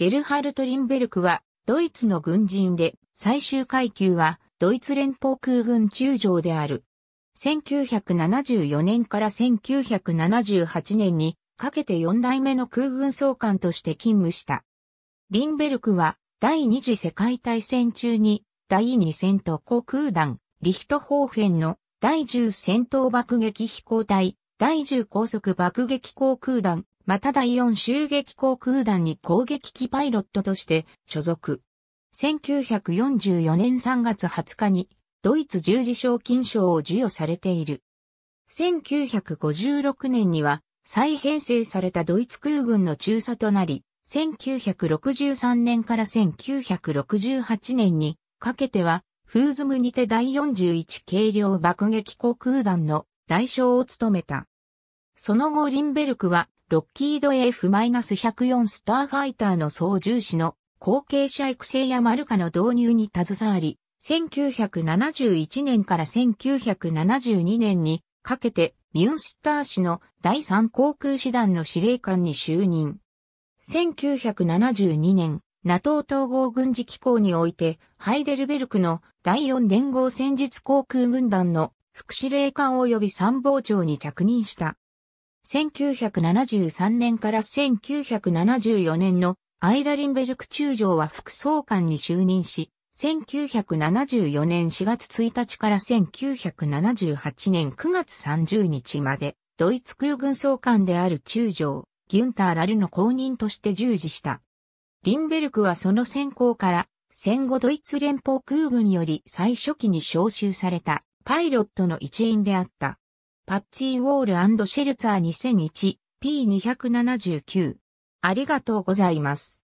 ゲルハルト・リンベルクは、ドイツの軍人で、最終階級は、ドイツ連邦空軍中将である。1974年から1978年にかけて4代目の空軍総監として勤務した。リンベルクは第二次世界大戦中に第2戦闘航空団リヒトホーフェンの第10戦闘爆撃飛行隊第10高速爆撃航空団また第4襲撃航空団に攻撃機パイロットとして所属。1944年3月20日にドイツ十字賞金賞を授与されている。1956年には再編成されたドイツ空軍の中佐となり、1963年から1968年にかけては、フーズムにて第41軽量爆撃航空団の代償を務めた。その後リンベルクはロッキード F-104 スターファイターの操縦士の後継者育成やマルカの導入に携わり、1971年から1972年にかけてミュンスター市の第3航空師団の司令官に就任。1972年、NATO 統合軍事機構において、ハイデルベルクの第4連合戦術航空軍団の副司令官及び参謀長に着任した。1973年から1974年のアイダリンベルク中将は副総監に就任し、1974年4月1日から1978年9月30日まで、ドイツ空軍総監である中将、ギュンター・ラルの後任として従事した。リンベルクはその先行から、戦後ドイツ連邦空軍より最初期に招集されたパイロットの一員であった。パッチーウォールシェルツァー 2001P279。ありがとうございます。